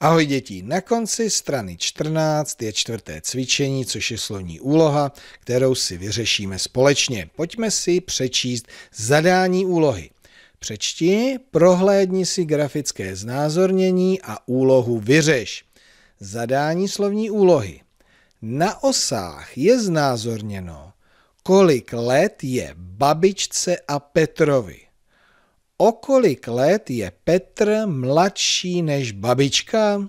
Ahoj děti, na konci strany 14 je čtvrté cvičení, což je slovní úloha, kterou si vyřešíme společně. Pojďme si přečíst zadání úlohy. Přečti, prohlédni si grafické znázornění a úlohu vyřeš. Zadání slovní úlohy. Na osách je znázorněno, kolik let je babičce a Petrovi. O kolik let je Petr mladší než babička?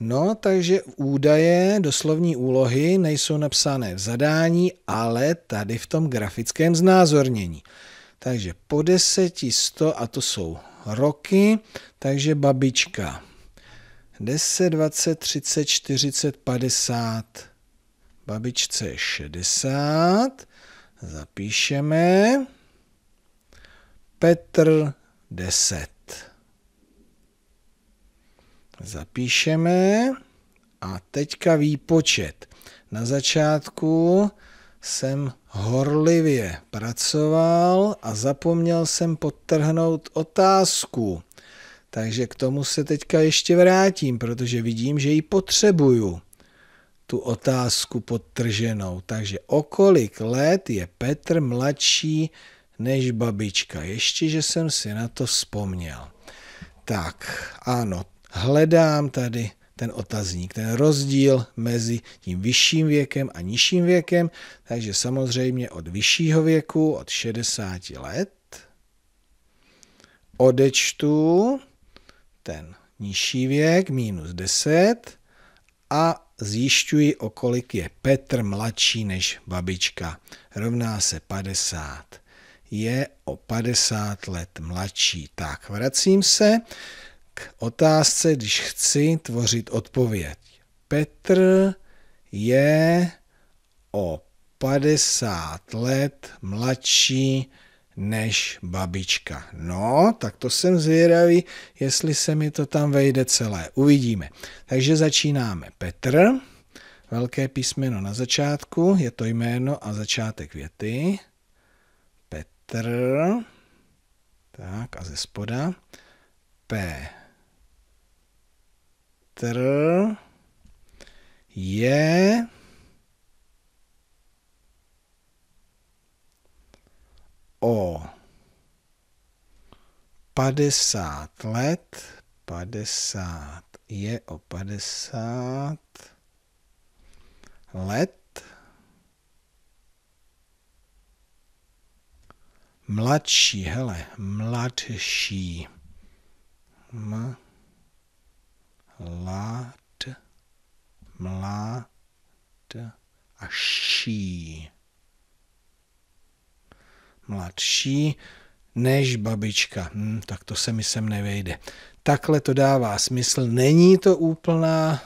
No, takže údaje doslovní úlohy nejsou napsané v zadání, ale tady v tom grafickém znázornění. Takže po deseti sto a to jsou roky, takže babička 10, 20, 30, 40, 50, babičce 60, zapíšeme Petr 10. Zapíšeme a teďka výpočet. Na začátku jsem horlivě pracoval a zapomněl jsem podtrhnout otázku. Takže k tomu se teďka ještě vrátím, protože vidím, že ji potřebuju, tu otázku podtrženou. Takže o kolik let je Petr mladší než babička. Ještě, že jsem si na to vzpomněl. Tak, ano, hledám tady ten otazník, ten rozdíl mezi tím vyšším věkem a nižším věkem, takže samozřejmě od vyššího věku, od 60 let, odečtu ten nižší věk, minus 10, a zjišťuji, o kolik je Petr mladší než babička. Rovná se 50 je o 50 let mladší. Tak, vracím se k otázce, když chci tvořit odpověď. Petr je o 50 let mladší než babička. No, tak to jsem zvědavý, jestli se mi to tam vejde celé. Uvidíme. Takže začínáme. Petr, velké písmeno na začátku, je to jméno a začátek věty. Petr. Tak a ze spoda P. Tr. Je. O. 50 let. 50 je o 50 let Mladší, hele, mladší. M, lad, mlad a ší. Mladší než babička. Hm, tak to se mi sem nevejde. Takhle to dává smysl. Není to úplná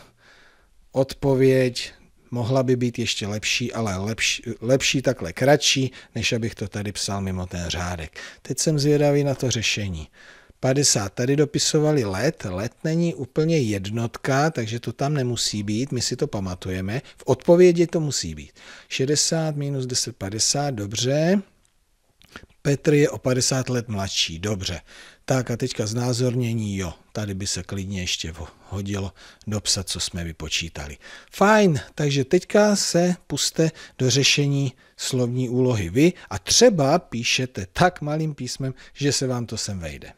odpověď, mohla by být ještě lepší, ale lepší, lepší takhle kratší, než abych to tady psal mimo ten řádek. Teď jsem zvědavý na to řešení. 50. Tady dopisovali let. Let není úplně jednotka, takže to tam nemusí být. My si to pamatujeme. V odpovědi to musí být. 60 minus 10, 50, dobře. Petr je o 50 let mladší, dobře. Tak a teďka znázornění, jo, tady by se klidně ještě hodilo dopsat, co jsme vypočítali. Fajn, takže teďka se puste do řešení slovní úlohy vy a třeba píšete tak malým písmem, že se vám to sem vejde.